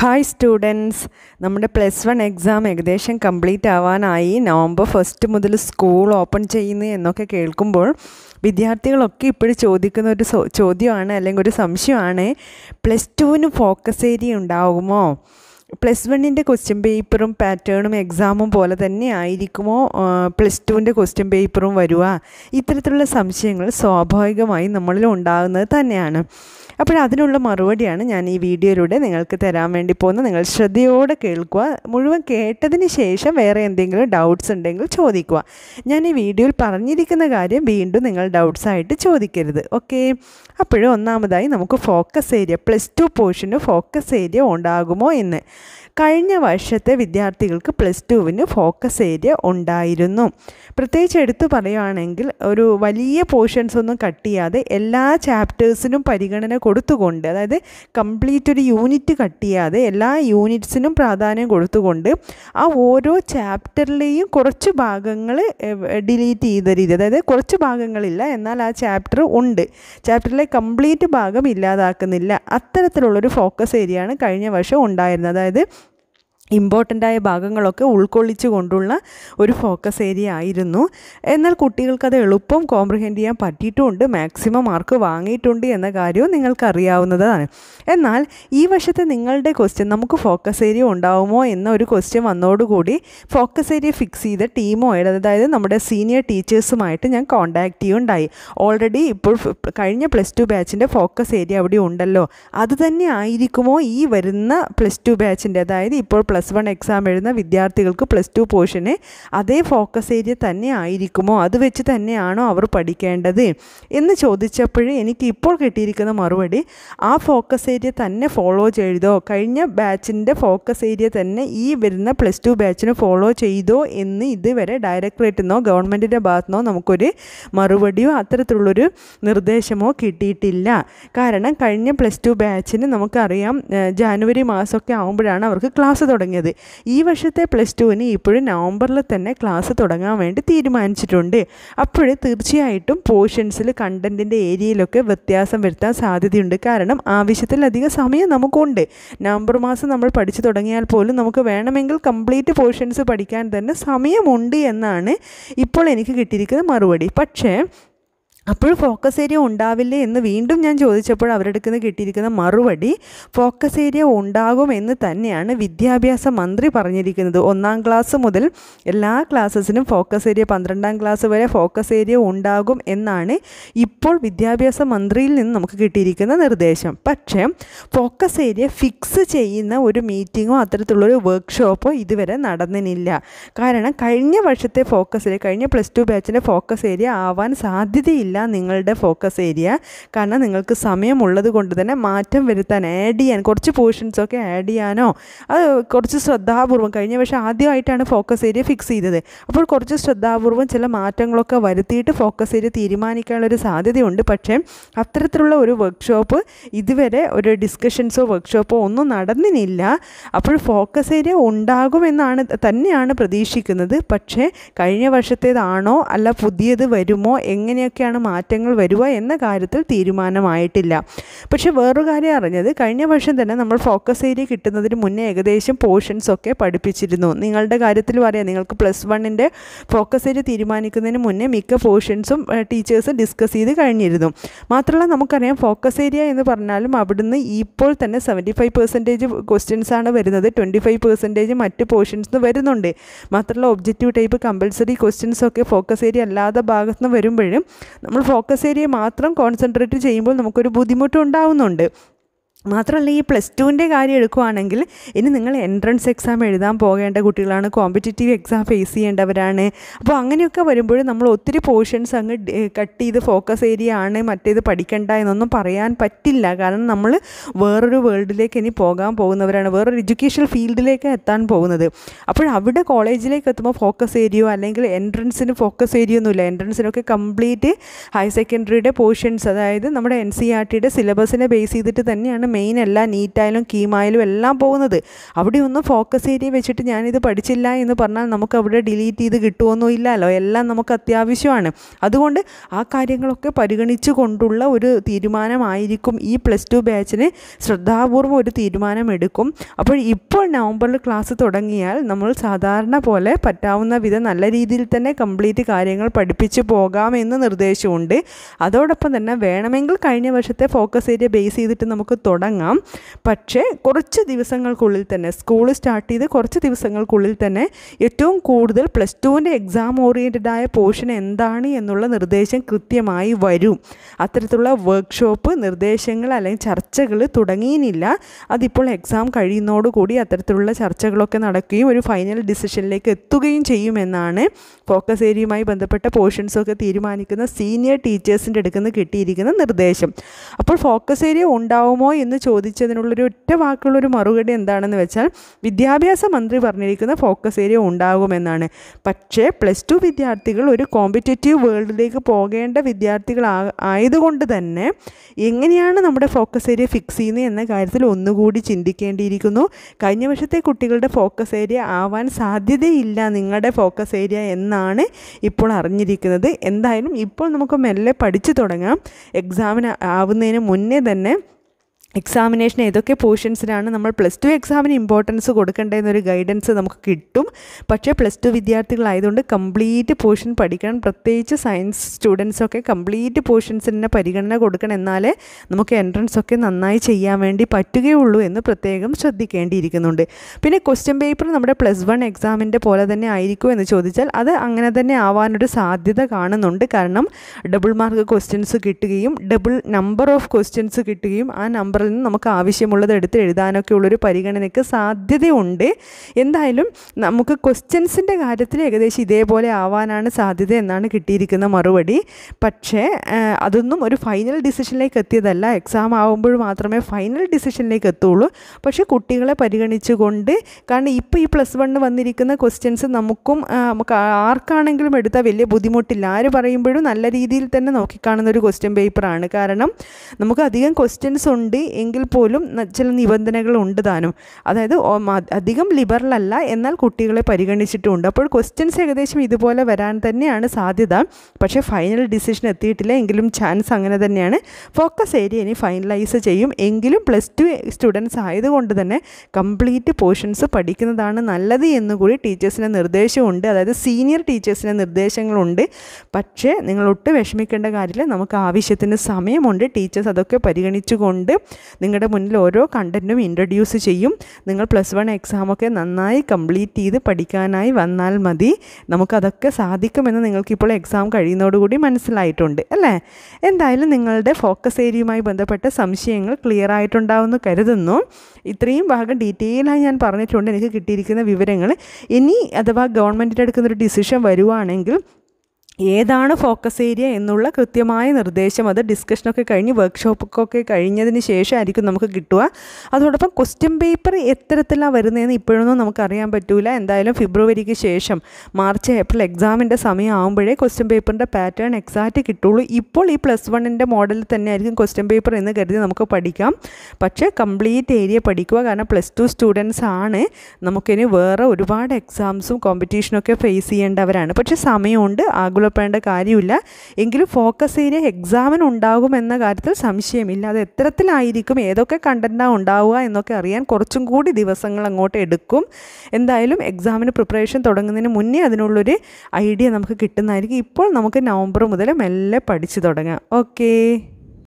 Hi students നമ്മുടെ plus one exam ഏകദേശം complete ആവാനായി നവംബർ ഫസ്റ്റ് മുതൽ സ്കൂൾ ഓപ്പൺ ചെയ്യുന്നു എന്നൊക്കെ കേൾക്കുമ്പോൾ വിദ്യാർത്ഥികളൊക്കെ ഇപ്പോഴും ചോദിക്കുന്ന ഒരു ചോദ്യമാണ് അല്ലെങ്കിൽ ഒരു സംശയമാണ് പ്ലസ് ടുവിന് ഫോക്കസ് ഏരിയ ഉണ്ടാകുമോ പ്ലസ് വണ്ണിൻ്റെ ക്വസ്റ്റ്യൻ പേപ്പറും പാറ്റേണും എക്സാമും പോലെ തന്നെ ആയിരിക്കുമോ പ്ലസ് ടുവിൻ്റെ ക്വസ്റ്റ്യൻ പേപ്പറും വരിക ഇത്തരത്തിലുള്ള സംശയങ്ങൾ സ്വാഭാവികമായി നമ്മളിൽ ഉണ്ടാകുന്നത് തന്നെയാണ് അപ്പോൾ അതിനുള്ള മറുപടിയാണ് ഞാൻ ഈ വീഡിയോയിലൂടെ നിങ്ങൾക്ക് തരാൻ വേണ്ടി പോകുന്നത് നിങ്ങൾ ശ്രദ്ധയോടെ കേൾക്കുക മുഴുവൻ കേട്ടതിന് ശേഷം വേറെ എന്തെങ്കിലും ഡൗട്ട്സ് ഉണ്ടെങ്കിൽ ചോദിക്കുക ഞാൻ ഈ വീഡിയോയിൽ പറഞ്ഞിരിക്കുന്ന കാര്യം വീണ്ടും നിങ്ങൾ ഡൗട്ട്സ് ആയിട്ട് ചോദിക്കരുത് ഓക്കെ അപ്പോഴും ഒന്നാമതായി നമുക്ക് ഫോക്കസ് ഏരിയ പ്ലസ് ടു പോർഷന് ഫോക്കസ് ഏരിയ ഉണ്ടാകുമോ എന്ന് കഴിഞ്ഞ വർഷത്തെ വിദ്യാർത്ഥികൾക്ക് പ്ലസ് ടുവിന് ഫോക്കസ് ഏരിയ ഉണ്ടായിരുന്നു പ്രത്യേകിച്ച് എടുത്തു പറയുകയാണെങ്കിൽ ഒരു വലിയ പോർഷൻസ് ഒന്നും കട്ട് ചെയ്യാതെ എല്ലാ ചാപ്റ്റേഴ്സിനും പരിഗണന കൊടുത്തുകൊണ്ട് അതായത് കംപ്ലീറ്റ് ഒരു യൂണിറ്റ് കട്ട് ചെയ്യാതെ എല്ലാ യൂണിറ്റ്സിനും പ്രാധാന്യം കൊടുത്തുകൊണ്ട് ആ ഓരോ ചാപ്റ്ററിലെയും കുറച്ച് ഭാഗങ്ങൾ ഡിലീറ്റ് ചെയ്ത രീതി അതായത് കുറച്ച് ഭാഗങ്ങളില്ല എന്നാൽ ആ ചാപ്റ്റർ ഉണ്ട് ചാപ്റ്ററിലെ കംപ്ലീറ്റ് ഭാഗം ഇല്ലാതാക്കുന്നില്ല അത്തരത്തിലുള്ളൊരു ഫോക്കസ് ഏരിയയാണ് കഴിഞ്ഞ വർഷം ഉണ്ടായിരുന്നത് durumdaydı. ഇമ്പോർട്ടൻ്റായ ഭാഗങ്ങളൊക്കെ ഉൾക്കൊള്ളിച്ചു കൊണ്ടുള്ള ഒരു ഫോക്കസ് ഏരിയ ആയിരുന്നു എന്നാൽ കുട്ടികൾക്കത് എളുപ്പം കോംപ്രിഹെൻഡ് ചെയ്യാൻ പറ്റിയിട്ടുമുണ്ട് മാക്സിമം മാർക്ക് വാങ്ങിയിട്ടുണ്ട് എന്ന കാര്യവും നിങ്ങൾക്കറിയാവുന്നതാണ് എന്നാൽ ഈ വശത്തെ നിങ്ങളുടെ ക്വസ്റ്റ്യൻ നമുക്ക് ഫോക്കസ് ഏരിയ ഉണ്ടാവുമോ എന്ന ഒരു ക്വസ്റ്റ്യൻ വന്നതോടുകൂടി ഫോക്കസ് ഏരിയ ഫിക്സ് ചെയ്ത ടീമുമായിട്ട് അതായത് നമ്മുടെ സീനിയർ ടീച്ചേഴ്സുമായിട്ട് ഞാൻ കോൺടാക്റ്റ് ചെയ്യുണ്ടായി ഓൾറെഡി ഇപ്പോൾ കഴിഞ്ഞ പ്ലസ് ടു ബാച്ചിൻ്റെ ഫോക്കസ് ഏരിയ അവിടെ ഉണ്ടല്ലോ അതുതന്നെ ആയിരിക്കുമോ ഈ വരുന്ന പ്ലസ് ടു ബാച്ചിൻ്റെ അതായത് ഇപ്പോൾ പ്ലസ് വൺ എക്സാം എഴുതുന്ന വിദ്യാർത്ഥികൾക്ക് പ്ലസ് ടു പോർഷന് അതേ ഫോക്കസ് ഏരിയ തന്നെ ആയിരിക്കുമോ അത് വെച്ച് തന്നെയാണോ അവർ പഠിക്കേണ്ടത് എന്ന് ചോദിച്ചപ്പോൾ എനിക്ക് ഇപ്പോൾ കിട്ടിയിരിക്കുന്ന മറുപടി ആ ഫോക്കസ് ഏരിയ തന്നെ ഫോളോ ചെയ്തോ കഴിഞ്ഞ ബാച്ചിൻ്റെ ഫോക്കസ് ഏരിയ തന്നെ ഈ വരുന്ന പ്ലസ് ടു ബാച്ചിന് ഫോളോ ചെയ്തോ എന്ന് ഇതുവരെ ഡയറക്ടറേറ്റിൽ നിന്നോ ഗവൺമെൻറ്റിൻ്റെ ഭാഗത്തു നിന്നോ നമുക്കൊരു മറുപടിയോ അത്തരത്തിലുള്ളൊരു നിർദ്ദേശമോ കിട്ടിയിട്ടില്ല കാരണം കഴിഞ്ഞ പ്ലസ് ടു ബാച്ചിന് നമുക്കറിയാം ജാനുവരി മാസമൊക്കെ ആകുമ്പോഴാണ് അവർക്ക് ക്ലാസ് തുടങ്ങി തുടങ്ങിയത് ഈ വർഷത്തെ പ്ലസ് ടുവിന് ഇപ്പോഴും നവംബറിൽ തന്നെ ക്ലാസ് തുടങ്ങാൻ വേണ്ടി തീരുമാനിച്ചിട്ടുണ്ട് അപ്പോൾ തീർച്ചയായിട്ടും പോർഷൻസിൽ കണ്ടൻറ്റിൻ്റെ ഏരിയയിലൊക്കെ വ്യത്യാസം വരുത്താൻ സാധ്യതയുണ്ട് കാരണം ആവശ്യത്തിലധികം സമയം നമുക്കുണ്ട് നവംബർ മാസം നമ്മൾ പഠിച്ചു തുടങ്ങിയാൽ പോലും നമുക്ക് വേണമെങ്കിൽ കംപ്ലീറ്റ് പോർഷൻസ് പഠിക്കാൻ തന്നെ സമയമുണ്ട് എന്നാണ് ഇപ്പോൾ എനിക്ക് കിട്ടിയിരിക്കുന്ന മറുപടി പക്ഷേ അപ്പോൾ ഫോക്കസ് ഏരിയ ഉണ്ടാവില്ലേ എന്ന് വീണ്ടും ഞാൻ ചോദിച്ചപ്പോൾ അവരുടെ നിന്ന് കിട്ടിയിരിക്കുന്ന മറുപടി ഫോക്കസ് ഏരിയ ഉണ്ടാകുമെന്ന് തന്നെയാണ് വിദ്യാഭ്യാസ മന്ത്രി പറഞ്ഞിരിക്കുന്നത് ഒന്നാം ക്ലാസ് മുതൽ എല്ലാ ക്ലാസ്സസിനും ഫോക്കസ് ഏരിയ പന്ത്രണ്ടാം ക്ലാസ് വരെ ഫോക്കസ് ഏരിയ ഉണ്ടാകും എന്നാണ് ഇപ്പോൾ വിദ്യാഭ്യാസ മന്ത്രിയിൽ നിന്ന് നമുക്ക് കിട്ടിയിരിക്കുന്ന നിർദ്ദേശം പക്ഷേ ഫോക്കസ് ഏരിയ ഫിക്സ് ചെയ്യുന്ന ഒരു മീറ്റിങ്ങോ അത്തരത്തിലുള്ളൊരു വർക്ക്ഷോപ്പോ ഇതുവരെ നടന്നിട്ടില്ല കാരണം കഴിഞ്ഞ വർഷത്തെ ഫോക്കസ് ഏരിയ കഴിഞ്ഞ പ്ലസ് ടു ബാച്ചിൻ്റെ ഫോക്കസ് ഏരിയ ആവാൻ സാധ്യതയില്ല അല്ല നിങ്ങളുടെ ഫോക്കസ് ഏരിയ കാരണം നിങ്ങൾക്ക് സമയമുള്ളത് കൊണ്ട് തന്നെ മാറ്റം വരുത്താൻ ആഡ് ചെയ്യാൻ കുറച്ച് പോർഷൻസൊക്കെ ആഡ് ചെയ്യാനോ അത് കുറച്ച് ശ്രദ്ധാപൂർവം കഴിഞ്ഞ പക്ഷേ ആദ്യമായിട്ടാണ് ഫോക്കസ് ഏരിയ ഫിക്സ് ചെയ്തത് അപ്പോൾ കുറച്ച് ശ്രദ്ധാപൂർവം ചില മാറ്റങ്ങളൊക്കെ വരുത്തിയിട്ട് ഫോക്കസ് ഏരിയ തീരുമാനിക്കാനുള്ളൊരു സാധ്യതയുണ്ട് പക്ഷേ അത്തരത്തിലുള്ള ഒരു വർക്ക്ഷോപ്പ് ഇതുവരെ ഒരു ഡിസ്കഷൻസോ വർക്ക്ഷോപ്പോ ഒന്നും നടന്നിനില്ല അപ്പോൾ ഫോക്കസ് ഏരിയ ഉണ്ടാകുമെന്നാണ് തന്നെയാണ് പ്രതീക്ഷിക്കുന്നത് പക്ഷേ കഴിഞ്ഞ വർഷത്തേതാണോ അല്ല പുതിയത് വരുമോ എങ്ങനെയൊക്കെയാണ് മാറ്റങ്ങൾ വരിക എന്ന കാര്യത്തിൽ തീരുമാനമായിട്ടില്ല പക്ഷേ വേറൊരു കാര്യം അറിഞ്ഞത് കഴിഞ്ഞ വർഷം തന്നെ നമ്മൾ ഫോക്കസ് ഏരിയ കിട്ടുന്നതിന് മുന്നേ ഏകദേശം പോർഷൻസ് ഒക്കെ പഠിപ്പിച്ചിരുന്നു നിങ്ങളുടെ കാര്യത്തിൽ പറയാം നിങ്ങൾക്ക് പ്ലസ് വണ്ണിൻ്റെ ഫോക്കസ് ഏരിയ തീരുമാനിക്കുന്നതിന് മുന്നേ മിക്ക പോർഷൻസും ടീച്ചേഴ്സും ഡിസ്കസ് ചെയ്ത് കഴിഞ്ഞിരുന്നു മാത്രമല്ല നമുക്കറിയാം ഫോക്കസ് ഏരിയ എന്ന് പറഞ്ഞാലും അവിടുന്ന് ഇപ്പോൾ തന്നെ സെവൻറ്റി ഫൈവ് പെർസെൻറ്റേജ് ക്വസ്റ്റ്യൻസാണ് വരുന്നത് ട്വൻറ്റി ഫൈവ് പെർസെൻറ്റേജ് മറ്റ് പോർഷൻസ് വരുന്നുണ്ട് മാത്രമല്ല ഒബ്ജക്റ്റീവ് ടൈപ്പ് കമ്പൽസറി ക്വസ്റ്റ്യൻസൊക്കെ ഒക്കെ ഫോക്കസ് ഏരിയ അല്ലാത്ത ഭാഗത്തുനിന്ന് നിന്ന് വരുമ്പോഴും നമ്മൾ ഫോക്കസ് ഏരിയ മാത്രം കോൺസെൻട്രേറ്റ് ചെയ്യുമ്പോൾ നമുക്കൊരു ബുദ്ധിമുട്ടുണ്ടാവുന്നുണ്ട് മാത്രമല്ല ഈ പ്ലസ് ടുവിൻ്റെ കാര്യം എടുക്കുവാണെങ്കിൽ ഇനി നിങ്ങൾ എൻട്രൻസ് എക്സാം എഴുതാൻ പോകേണ്ട കുട്ടികളാണ് കോമ്പറ്റേറ്റീവ് എക്സാം ഫേസ് ചെയ്യേണ്ടവരാണ് അപ്പോൾ അങ്ങനെയൊക്കെ വരുമ്പോൾ നമ്മൾ ഒത്തിരി പോർഷൻസ് അങ്ങ് കട്ട് ചെയ്ത് ഫോക്കസ് ഏരിയ ആണ് മറ്റേത് പഠിക്കണ്ട എന്നൊന്നും പറയാൻ പറ്റില്ല കാരണം നമ്മൾ വേറൊരു വേൾഡിലേക്ക് ഇനി പോകാൻ പോകുന്നവരാണ് വേറൊരു എഡ്യൂക്കേഷൻ ഫീൽഡിലേക്ക് എത്താൻ പോകുന്നത് അപ്പോൾ അവിടെ കോളേജിലേക്ക് എത്തുമ്പോൾ ഫോക്കസ് ഏരിയോ അല്ലെങ്കിൽ എൻട്രൻസിന് ഫോക്കസ് ഏരിയ ഒന്നുമില്ല എൻട്രൻസിനൊക്കെ കംപ്ലീറ്റ് ഹയർ സെക്കൻഡറിയുടെ പോർഷൻസ് അതായത് നമ്മുടെ എൻ സി ആർ ടിയുടെ സിലബസിനെ ബേസ് ചെയ്തിട്ട് തന്നെയാണ് മെയിൻ അല്ല നീറ്റായാലും കീമായാലും എല്ലാം പോകുന്നത് അവിടെ ഫോക്കസ് ഏരിയ വെച്ചിട്ട് ഞാനിത് പഠിച്ചില്ല എന്ന് പറഞ്ഞാൽ നമുക്ക് അവിടെ ഡിലീറ്റ് ചെയ്ത് കിട്ടുമെന്നോ ഇല്ലല്ലോ എല്ലാം നമുക്ക് അത്യാവശ്യമാണ് അതുകൊണ്ട് ആ കാര്യങ്ങളൊക്കെ പരിഗണിച്ചു കൊണ്ടുള്ള ഒരു തീരുമാനമായിരിക്കും ഈ പ്ലസ് ടു ബാച്ചിന് ശ്രദ്ധാപൂർവം ഒരു തീരുമാനമെടുക്കും അപ്പോൾ ഇപ്പോൾ നവംബറിൽ ക്ലാസ് തുടങ്ങിയാൽ നമ്മൾ സാധാരണ പോലെ പറ്റാവുന്ന വിധം നല്ല രീതിയിൽ തന്നെ കംപ്ലീറ്റ് കാര്യങ്ങൾ പഠിപ്പിച്ചു പോകാമെന്ന് നിർദ്ദേശമുണ്ട് അതോടൊപ്പം തന്നെ വേണമെങ്കിൽ കഴിഞ്ഞ വർഷത്തെ ഫോക്കസ് ഏരിയ ബേസ് ചെയ്തിട്ട് നമുക്ക് തുടങ്ങാം പക്ഷേ കുറച്ച് ദിവസങ്ങൾക്കുള്ളിൽ തന്നെ സ്കൂൾ സ്റ്റാർട്ട് ചെയ്ത് കുറച്ച് ദിവസങ്ങൾക്കുള്ളിൽ തന്നെ ഏറ്റവും കൂടുതൽ പ്ലസ് ടുവിൻ്റെ എക്സാം ഓറിയൻറ്റഡ് ആയ പോർഷൻ എന്താണ് എന്നുള്ള നിർദ്ദേശം കൃത്യമായി വരും അത്തരത്തിലുള്ള വർക്ക്ഷോപ്പ് നിർദ്ദേശങ്ങൾ അല്ലെങ്കിൽ ചർച്ചകൾ തുടങ്ങിയില്ല അതിപ്പോൾ എക്സാം കഴിയുന്നതോടുകൂടി അത്തരത്തിലുള്ള ചർച്ചകളൊക്കെ നടക്കുകയും ഒരു ഫൈനൽ ഡിസിഷനിലേക്ക് എത്തുകയും ചെയ്യുമെന്നാണ് ഫോക്കസ് ഏരിയയുമായി ബന്ധപ്പെട്ട പോർഷൻസൊക്കെ തീരുമാനിക്കുന്ന സീനിയർ ടീച്ചേഴ്സിൻ്റെ അടുക്കുന്ന കിട്ടിയിരിക്കുന്ന നിർദ്ദേശം അപ്പോൾ ഫോക്കസ് ഏരിയ ഉണ്ടാവുമോ എന്ന് ചോദിച്ചതിനുള്ളൊരു ഒറ്റ വാക്കുള്ളൊരു മറുപടി എന്താണെന്ന് വെച്ചാൽ വിദ്യാഭ്യാസ മന്ത്രി പറഞ്ഞിരിക്കുന്ന ഫോക്കസ് ഏരിയ ഉണ്ടാകുമെന്നാണ് പക്ഷേ പ്ലസ് ടു വിദ്യാർത്ഥികൾ ഒരു കോമ്പറ്റേറ്റീവ് വേൾഡിലേക്ക് പോകേണ്ട വിദ്യാർത്ഥികൾ ആയതുകൊണ്ട് തന്നെ എങ്ങനെയാണ് നമ്മുടെ ഫോക്കസ് ഏരിയ ഫിക്സ് ചെയ്യുന്നത് എന്ന കാര്യത്തിൽ ഒന്നുകൂടി ചിന്തിക്കേണ്ടിയിരിക്കുന്നു കഴിഞ്ഞ വർഷത്തെ കുട്ടികളുടെ ഫോക്കസ് ഏരിയ ആവാൻ സാധ്യതയില്ല നിങ്ങളുടെ ഫോക്കസ് ഏരിയ എന്നാണ് ഇപ്പോൾ അറിഞ്ഞിരിക്കുന്നത് എന്തായാലും ഇപ്പോൾ നമുക്ക് മെല്ലെ പഠിച്ചു തുടങ്ങാം എക്സാമിന് ആവുന്നതിന് മുന്നേ തന്നെ എക്സാമിനേഷൻ ഏതൊക്കെ പോർഷൻസിനാണ് നമ്മൾ പ്ലസ് ടു എക്സാമിന് ഇമ്പോർട്ടൻസ് കൊടുക്കേണ്ടതെന്നൊരു ഗൈഡൻസ് നമുക്ക് കിട്ടും പക്ഷേ പ്ലസ് ടു വിദ്യാർത്ഥികളായതുകൊണ്ട് കംപ്ലീറ്റ് പോർഷൻ പഠിക്കണം പ്രത്യേകിച്ച് സയൻസ് സ്റ്റുഡൻസൊക്കെ കംപ്ലീറ്റ് പോർഷൻസിന് പരിഗണന കൊടുക്കണം എന്നാലേ നമുക്ക് എൻട്രൻസ് ഒക്കെ നന്നായി ചെയ്യാൻ വേണ്ടി പറ്റുകയുള്ളൂ എന്ന് പ്രത്യേകം ശ്രദ്ധിക്കേണ്ടിയിരിക്കുന്നുണ്ട് പിന്നെ ക്വസ്റ്റ്യൻ പേപ്പർ നമ്മുടെ പ്ലസ് വൺ എക്സാമിൻ്റെ പോലെ തന്നെ ആയിരിക്കുമോ എന്ന് ചോദിച്ചാൽ അത് അങ്ങനെ തന്നെ ആവാനൊരു സാധ്യത കാണുന്നുണ്ട് കാരണം ഡബിൾ മാർക്ക് ക്വസ്റ്റ്യൻസ് കിട്ടുകയും ഡബിൾ നമ്പർ ഓഫ് ക്വസ്റ്റ്യൻസ് കിട്ടുകയും ആ നമ്പറിൽ പേപ്പറിൽ നിന്ന് നമുക്ക് ആവശ്യമുള്ളത് എടുത്ത് എഴുതാനൊക്കെ ഉള്ളൊരു പരിഗണനയ്ക്ക് സാധ്യതയുണ്ട് എന്തായാലും നമുക്ക് ക്വസ്റ്റ്യൻസിൻ്റെ കാര്യത്തിൽ ഏകദേശം ഇതേപോലെ ആവാനാണ് സാധ്യത എന്നാണ് കിട്ടിയിരിക്കുന്ന മറുപടി പക്ഷേ അതൊന്നും ഒരു ഫൈനൽ ഡിസിഷനിലേക്ക് എത്തിയതല്ല എക്സാം ആവുമ്പോൾ മാത്രമേ ഫൈനൽ ഡിസിഷനിലേക്ക് എത്തുള്ളൂ പക്ഷേ കുട്ടികളെ പരിഗണിച്ചുകൊണ്ട് കാരണം ഇപ്പോൾ ഈ പ്ലസ് വണ്ണ് വന്നിരിക്കുന്ന ക്വസ്റ്റ്യൻസ് നമുക്കും നമുക്ക് ആർക്കാണെങ്കിലും എടുത്താൽ വലിയ ബുദ്ധിമുട്ടില്ല ആര് പറയുമ്പോഴും നല്ല രീതിയിൽ തന്നെ നോക്കിക്കാണുന്ന ഒരു ക്വസ്റ്റ്യൻ പേപ്പറാണ് കാരണം നമുക്ക് അധികം ക്വസ്റ്റ്യൻസ് ഉണ്ട് എങ്കിൽ പോലും ചില നിബന്ധനകളുണ്ട് താനും അതായത് അധികം ലിബറൽ അല്ല എന്നാൽ കുട്ടികളെ പരിഗണിച്ചിട്ടുമുണ്ട് അപ്പോൾ ക്വസ്റ്റ്യൻസ് ഏകദേശം ഇതുപോലെ വരാൻ തന്നെയാണ് സാധ്യത പക്ഷേ ഫൈനൽ ഡിസിഷൻ എത്തിയിട്ടില്ല എങ്കിലും ചാൻസ് അങ്ങനെ തന്നെയാണ് ഫോക്കസ് ഏരിയ ഇനി ഫൈനലൈസ് ചെയ്യും എങ്കിലും പ്ലസ് ടു സ്റ്റുഡൻസ് ആയതുകൊണ്ട് തന്നെ കംപ്ലീറ്റ് പോർഷൻസ് പഠിക്കുന്നതാണ് നല്ലത് എന്നുകൂടി ടീച്ചേഴ്സിൻ്റെ നിർദ്ദേശമുണ്ട് അതായത് സീനിയർ ടീച്ചേഴ്സിൻ്റെ നിർദ്ദേശങ്ങളുണ്ട് പക്ഷേ നിങ്ങൾ ഒട്ടും വിഷമിക്കേണ്ട കാര്യമില്ല നമുക്ക് ആവശ്യത്തിന് സമയമുണ്ട് ടീച്ചേഴ്സ് അതൊക്കെ പരിഗണിച്ചുകൊണ്ട് നിങ്ങളുടെ മുന്നിൽ ഓരോ കണ്ടൻറ്റും ഇൻട്രൊഡ്യൂസ് ചെയ്യും നിങ്ങൾ പ്ലസ് വൺ എക്സാമൊക്കെ നന്നായി കംപ്ലീറ്റ് ചെയ്ത് പഠിക്കാനായി വന്നാൽ മതി നമുക്കതൊക്കെ സാധിക്കുമെന്ന് നിങ്ങൾക്കിപ്പോൾ എക്സാം കഴിയുന്നതോടുകൂടി മനസ്സിലായിട്ടുണ്ട് അല്ലേ എന്തായാലും നിങ്ങളുടെ ഫോക്കസ് ഏരിയയുമായി ബന്ധപ്പെട്ട സംശയങ്ങൾ ക്ലിയർ ആയിട്ടുണ്ടാവുമെന്ന് കരുതുന്നു ഇത്രയും ഭാഗം ഡീറ്റെയിലായി ഞാൻ പറഞ്ഞിട്ടുണ്ട് എനിക്ക് കിട്ടിയിരിക്കുന്ന വിവരങ്ങൾ ഇനി അഥവാ ഗവൺമെൻറ്റിൻ്റെ എടുക്കുന്നൊരു ഡിസിഷൻ വരുവാണെങ്കിൽ ഏതാണ് ഫോക്കസ് ഏരിയ എന്നുള്ള കൃത്യമായ നിർദ്ദേശം അത് ഡിസ്കഷനൊക്കെ കഴിഞ്ഞ് വർക്ക്ഷോപ്പൊക്കെ കഴിഞ്ഞതിന് ശേഷമായിരിക്കും നമുക്ക് കിട്ടുക അതോടൊപ്പം ക്വസ്റ്റ്യൻ പേപ്പർ എത്തരത്തിലാണ് വരുന്നതെന്ന് ഇപ്പോഴൊന്നും നമുക്കറിയാൻ പറ്റില്ല എന്തായാലും ഫെബ്രുവരിക്ക് ശേഷം മാർച്ച് ഏപ്രിൽ എക്സാമിൻ്റെ സമയം ആകുമ്പോഴേ ക്വസ്റ്റ്യൻ പേപ്പറിൻ്റെ പാറ്റേൺ എക്സാക്റ്റ് കിട്ടുള്ളൂ ഇപ്പോൾ ഈ പ്ലസ് വണ്ണിൻ്റെ മോഡലിൽ ആയിരിക്കും ക്വസ്റ്റ്യൻ പേപ്പർ എന്ന് കരുതി നമുക്ക് പഠിക്കാം പക്ഷേ കംപ്ലീറ്റ് ഏരിയ പഠിക്കുക കാരണം പ്ലസ് ടു സ്റ്റുഡൻസ് ആണ് നമുക്കിനി വേറെ ഒരുപാട് എക്സാംസും കോമ്പറ്റീഷനൊക്കെ ഫേസ് ചെയ്യേണ്ടവരാണ് പക്ഷേ സമയമുണ്ട് ആഗുല ഡെവലപ്പേണ്ട കാര്യമില്ല എങ്കിലും ഫോക്കസ് ഏരിയ എക്സാമിന് ഉണ്ടാകുമെന്ന കാര്യത്തിൽ സംശയമില്ല അത് എത്തരത്തിലായിരിക്കും ഏതൊക്കെ കണ്ടൻറ്റാണ് ഉണ്ടാവുക എന്നൊക്കെ അറിയാൻ കുറച്ചും കൂടി ദിവസങ്ങൾ അങ്ങോട്ട് എടുക്കും എന്തായാലും എക്സാമിന് പ്രിപ്പറേഷൻ തുടങ്ങുന്നതിന് മുന്നേ അതിനുള്ളൊരു ഐഡിയ നമുക്ക് കിട്ടുന്നതായിരിക്കും ഇപ്പോൾ നമുക്ക് നവംബർ മുതൽ മെല്ലെ പഠിച്ചു തുടങ്ങാം ഓക്കേ